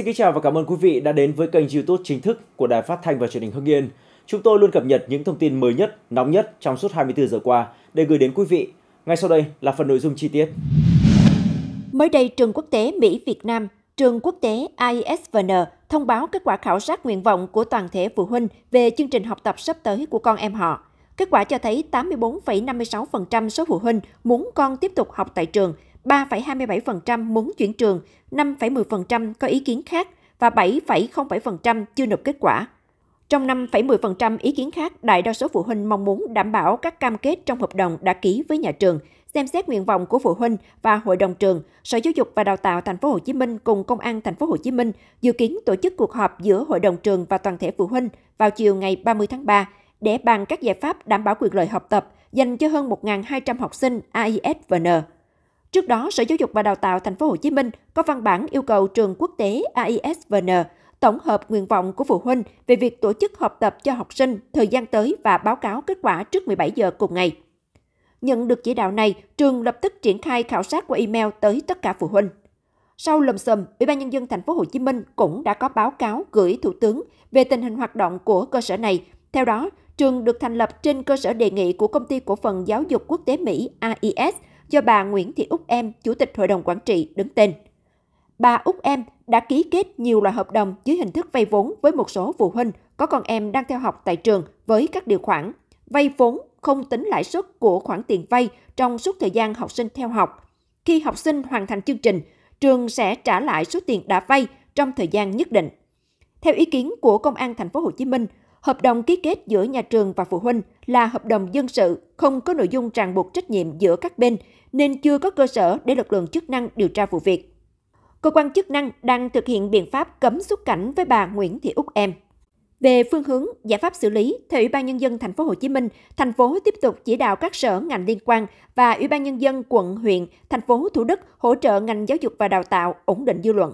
Xin kính chào và cảm ơn quý vị đã đến với kênh YouTube chính thức của Đài Phát thanh và Truyền hình Hưng Yên. Chúng tôi luôn cập nhật những thông tin mới nhất, nóng nhất trong suốt 24 giờ qua để gửi đến quý vị. Ngay sau đây là phần nội dung chi tiết. Mới đây, trường quốc tế Mỹ Việt Nam, trường quốc tế ISVN thông báo kết quả khảo sát nguyện vọng của toàn thể phụ huynh về chương trình học tập sắp tới của con em họ. Kết quả cho thấy 84,56% số phụ huynh muốn con tiếp tục học tại trường, 3,27% muốn chuyển trường, 5,10% có ý kiến khác và 7,07% chưa nộp kết quả. Trong 5,10% ý kiến khác, đại đa số phụ huynh mong muốn đảm bảo các cam kết trong hợp đồng đã ký với nhà trường, xem xét nguyện vọng của phụ huynh và hội đồng trường. Sở Giáo dục và Đào tạo Thành phố Hồ Chí Minh cùng Công an Thành phố Hồ Chí Minh dự kiến tổ chức cuộc họp giữa hội đồng trường và toàn thể phụ huynh vào chiều ngày 30 tháng 3 để bàn các giải pháp đảm bảo quyền lợi học tập dành cho hơn 1.200 học sinh AISVN. Trước đó, Sở Giáo dục và Đào tạo Thành phố Hồ Chí Minh có văn bản yêu cầu trường quốc tế AISVN tổng hợp nguyện vọng của phụ huynh về việc tổ chức học tập cho học sinh thời gian tới và báo cáo kết quả trước 17 giờ cùng ngày. Nhận được chỉ đạo này, trường lập tức triển khai khảo sát qua email tới tất cả phụ huynh. Sau lầm sầm, Ủy ban nhân dân thành phố Hồ Chí Minh cũng đã có báo cáo gửi Thủ tướng về tình hình hoạt động của cơ sở này. Theo đó, trường được thành lập trên cơ sở đề nghị của công ty cổ phần giáo dục quốc tế Mỹ AIS – do bà Nguyễn Thị Úc Em, Chủ tịch Hội đồng Quản trị, đứng tên. Bà Úc Em đã ký kết nhiều loại hợp đồng dưới hình thức vay vốn với một số phụ huynh có con em đang theo học tại trường với các điều khoản vay vốn không tính lãi suất của khoản tiền vay trong suốt thời gian học sinh theo học. Khi học sinh hoàn thành chương trình, trường sẽ trả lại số tiền đã vay trong thời gian nhất định. Theo ý kiến của Công an thành phố Hồ Chí Minh, Hợp đồng ký kết giữa nhà trường và phụ huynh là hợp đồng dân sự, không có nội dung ràng buộc trách nhiệm giữa các bên, nên chưa có cơ sở để lực lượng chức năng điều tra vụ việc. Cơ quan chức năng đang thực hiện biện pháp cấm xuất cảnh với bà Nguyễn Thị Úc Em. Về phương hướng giải pháp xử lý, theo Ủy ban nhân dân thành phố Hồ Chí Minh, thành phố tiếp tục chỉ đạo các sở ngành liên quan và Ủy ban nhân dân quận, huyện, thành phố Thủ Đức hỗ trợ ngành giáo dục và đào tạo ổn định dư luận.